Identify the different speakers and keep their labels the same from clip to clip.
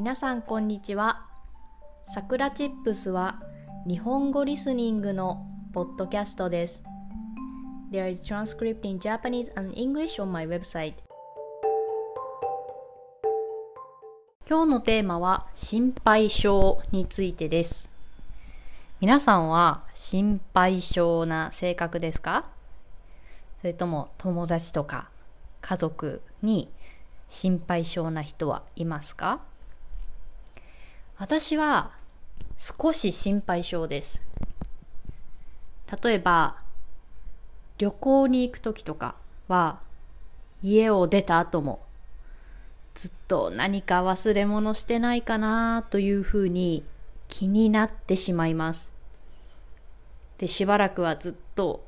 Speaker 1: 皆さんこんにちはさくらチップスは日本語リスニングのポッドキャストです There is transcript in Japanese and English on my website 今日のテーマは心配性についてです皆さんは心配性な性格ですかそれとも友達とか家族に心配性な人はいますか私は少し心配性です。例えば、旅行に行く時とかは、家を出た後も、ずっと何か忘れ物してないかなというふうに気になってしまいます。で、しばらくはずっと、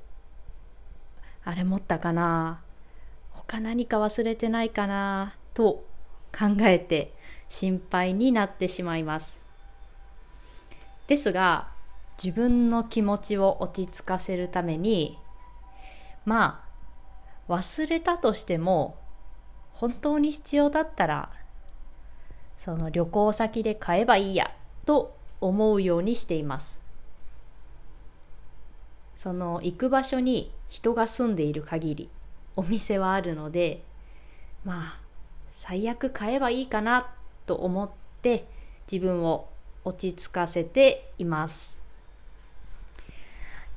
Speaker 1: あれ持ったかな他何か忘れてないかなと考えて心配になってしまいます。ですが、自分の気持ちを落ち着かせるために、まあ、忘れたとしても、本当に必要だったら、その旅行先で買えばいいや、と思うようにしています。その行く場所に人が住んでいる限り、お店はあるので、まあ、最悪買えばいいかなと思って自分を落ち着かせています。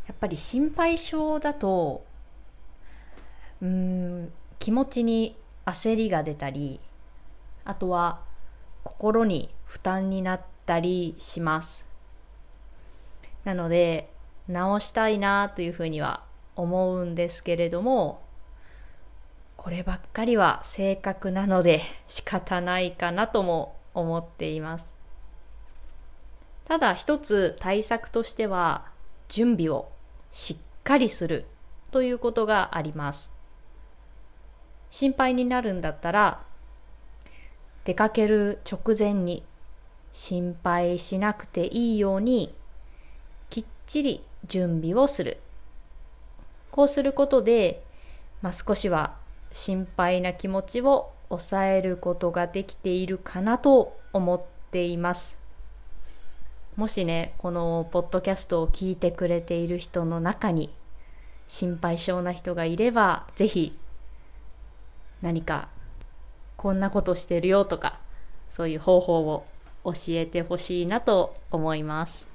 Speaker 1: やっぱり心配性だと、うん、気持ちに焦りが出たり、あとは心に負担になったりします。なので、直したいなというふうには思うんですけれども、こればっかりは正確なので仕方ないかなとも思っています。ただ一つ対策としては準備をしっかりするということがあります。心配になるんだったら出かける直前に心配しなくていいようにきっちり準備をする。こうすることで、まあ、少しは心配な気持ちを抑えることができているかなと思っています。もしね、このポッドキャストを聞いてくれている人の中に心配性な人がいれば、ぜひ何かこんなことしてるよとか、そういう方法を教えてほしいなと思います。